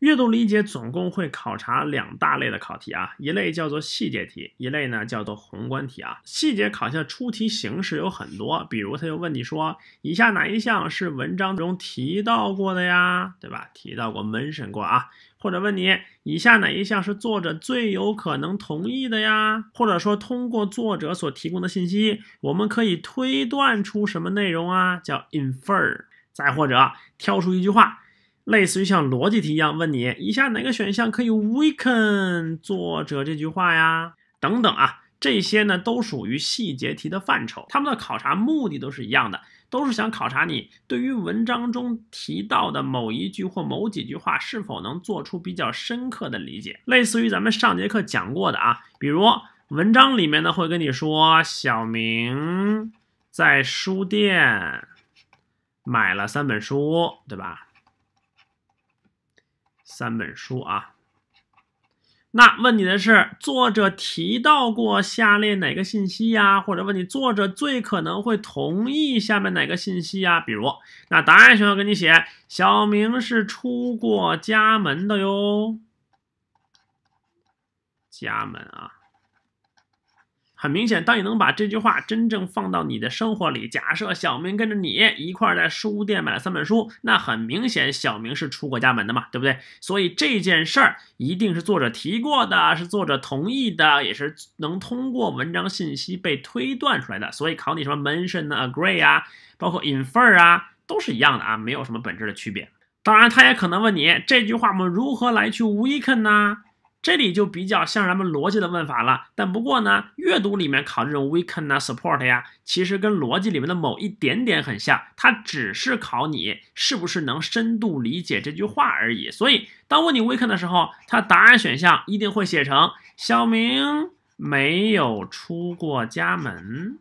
阅读理解总共会考察两大类的考题啊，一类叫做细节题，一类呢叫做宏观题啊。细节考下出题形式有很多，比如他就问你说，以下哪一项是文章中提到过的呀？对吧？提到过，mention 过啊。或者问你，以下哪一项是作者最有可能同意的呀？或者说，通过作者所提供的信息，我们可以推断出什么内容啊？叫 infer。再或者挑出一句话。类似于像逻辑题一样问你以下哪个选项可以 weaken 作者这句话呀？等等啊，这些呢都属于细节题的范畴，他们的考察目的都是一样的，都是想考察你对于文章中提到的某一句或某几句话是否能做出比较深刻的理解。类似于咱们上节课讲过的啊，比如文章里面呢会跟你说小明在书店买了三本书，对吧？三本书啊，那问你的是作者提到过下列哪个信息呀？或者问你作者最可能会同意下面哪个信息呀？比如，那答案选项给你写：小明是出过家门的哟，家门啊。很明显，当你能把这句话真正放到你的生活里，假设小明跟着你一块儿在书店买了三本书，那很明显，小明是出过家门的嘛，对不对？所以这件事儿一定是作者提过的，是作者同意的，也是能通过文章信息被推断出来的。所以考你什么 mention 啊，agree 啊，包括 infer 啊，都是一样的啊，没有什么本质的区别。当然，他也可能问你这句话我们如何来去 weaken 呢？这里就比较像咱们逻辑的问法了，但不过呢，阅读里面考这种 we k a n 啊、s u p p o r t 呀，其实跟逻辑里面的某一点点很像，它只是考你是不是能深度理解这句话而已。所以，当问你 we k a n 的时候，它答案选项一定会写成小明没有出过家门，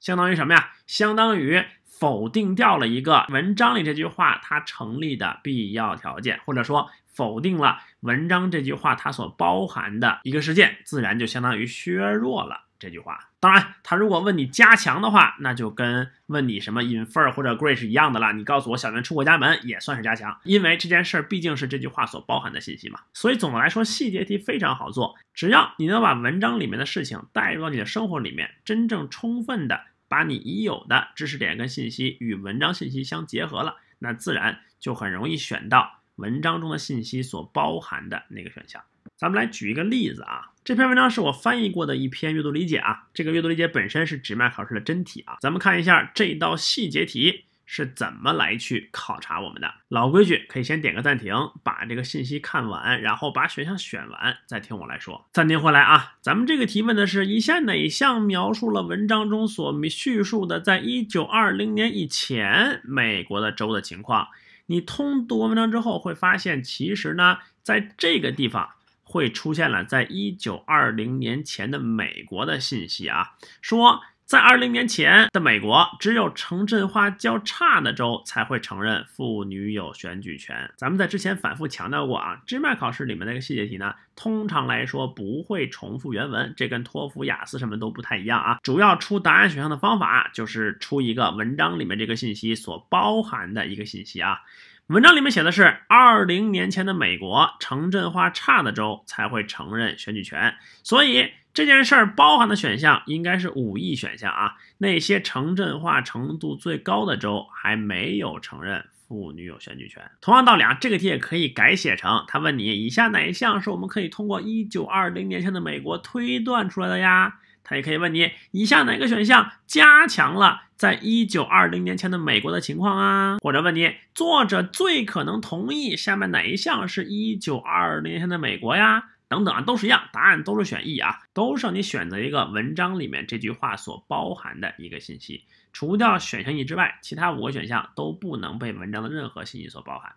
相当于什么呀？相当于。否定掉了一个文章里这句话它成立的必要条件，或者说否定了文章这句话它所包含的一个事件，自然就相当于削弱了这句话。当然，他如果问你加强的话，那就跟问你什么 infer 或者 g r e e 是一样的了。你告诉我小明出过家门，也算是加强，因为这件事毕竟是这句话所包含的信息嘛。所以总的来说，细节题非常好做，只要你能把文章里面的事情带入到你的生活里面，真正充分的。把你已有的知识点跟信息与文章信息相结合了，那自然就很容易选到文章中的信息所包含的那个选项。咱们来举一个例子啊，这篇文章是我翻译过的一篇阅读理解啊，这个阅读理解本身是直麦考试的真题啊。咱们看一下这道细节题。是怎么来去考察我们的？老规矩，可以先点个暂停，把这个信息看完，然后把选项选完，再听我来说。暂停回来啊，咱们这个提问的是：以下哪项描述了文章中所叙述的，在一九二零年以前美国的州的情况？你通读文章之后会发现，其实呢，在这个地方会出现了在一九二零年前的美国的信息啊，说。在二零年前的美国，只有城镇化较差的州才会承认妇女有选举权。咱们在之前反复强调过啊，GMAT 考试里面那个细节题呢，通常来说不会重复原文，这跟托福、雅思什么都不太一样啊。主要出答案选项的方法就是出一个文章里面这个信息所包含的一个信息啊。文章里面写的是二零年前的美国，城镇化差的州才会承认选举权，所以。这件事儿包含的选项应该是五亿选项啊。那些城镇化程度最高的州还没有承认妇女有选举权。同样道理啊，这个题也可以改写成他问你以下哪一项是我们可以通过一九二零年前的美国推断出来的呀？他也可以问你以下哪个选项加强了在一九二零年前的美国的情况啊？或者问你作者最可能同意下面哪一项是一九二零年前的美国呀？等等啊，都是一样，答案都是选 E 啊，都是让你选择一个文章里面这句话所包含的一个信息，除掉选项 E 之外，其他五个选项都不能被文章的任何信息所包含。